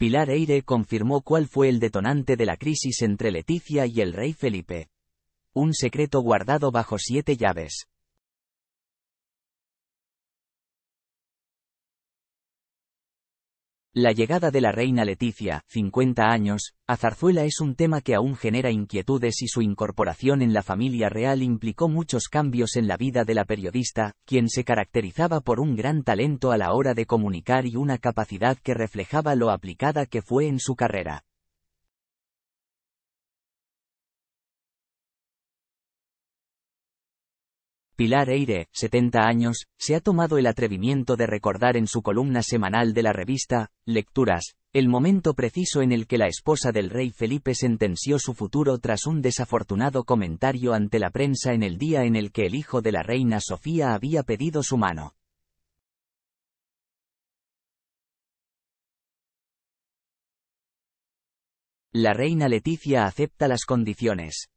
Pilar Eire confirmó cuál fue el detonante de la crisis entre Leticia y el rey Felipe. Un secreto guardado bajo siete llaves. La llegada de la reina Leticia, 50 años, a Zarzuela es un tema que aún genera inquietudes y su incorporación en la familia real implicó muchos cambios en la vida de la periodista, quien se caracterizaba por un gran talento a la hora de comunicar y una capacidad que reflejaba lo aplicada que fue en su carrera. Pilar Eire, 70 años, se ha tomado el atrevimiento de recordar en su columna semanal de la revista, Lecturas, el momento preciso en el que la esposa del rey Felipe sentenció su futuro tras un desafortunado comentario ante la prensa en el día en el que el hijo de la reina Sofía había pedido su mano. La reina Leticia acepta las condiciones.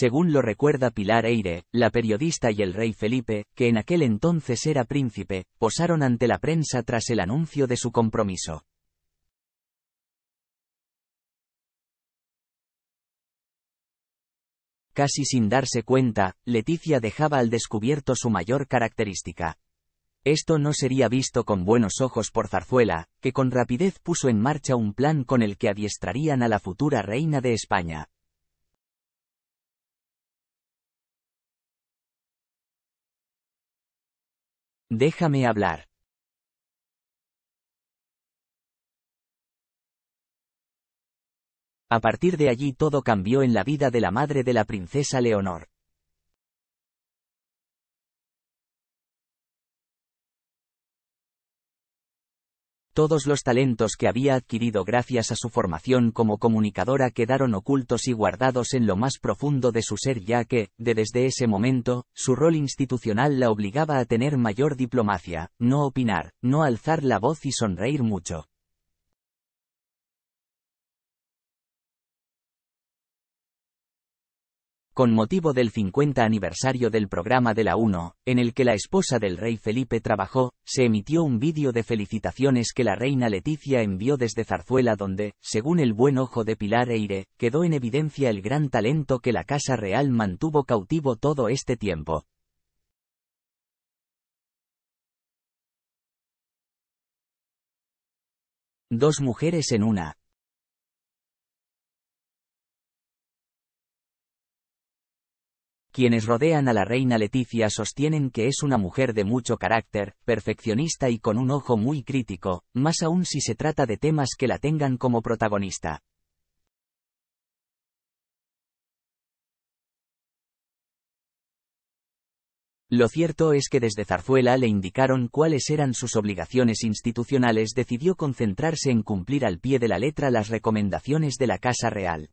según lo recuerda Pilar Eire, la periodista y el rey Felipe, que en aquel entonces era príncipe, posaron ante la prensa tras el anuncio de su compromiso. Casi sin darse cuenta, Leticia dejaba al descubierto su mayor característica, esto no sería visto con buenos ojos por Zarzuela, que con rapidez puso en marcha un plan con el que adiestrarían a la futura reina de España. Déjame hablar. A partir de allí todo cambió en la vida de la madre de la princesa Leonor. Todos los talentos que había adquirido gracias a su formación como comunicadora quedaron ocultos y guardados en lo más profundo de su ser ya que, de desde ese momento, su rol institucional la obligaba a tener mayor diplomacia, no opinar, no alzar la voz y sonreír mucho. con motivo del 50 aniversario del programa de la 1, en el que la esposa del rey Felipe trabajó, se emitió un vídeo de felicitaciones que la reina Leticia envió desde Zarzuela donde, según el buen ojo de Pilar Eire, quedó en evidencia el gran talento que la Casa Real mantuvo cautivo todo este tiempo. Dos mujeres en una, Quienes rodean a la reina Leticia sostienen que es una mujer de mucho carácter, perfeccionista y con un ojo muy crítico, más aún si se trata de temas que la tengan como protagonista. Lo cierto es que desde Zarzuela le indicaron cuáles eran sus obligaciones institucionales, decidió concentrarse en cumplir al pie de la letra las recomendaciones de la Casa Real.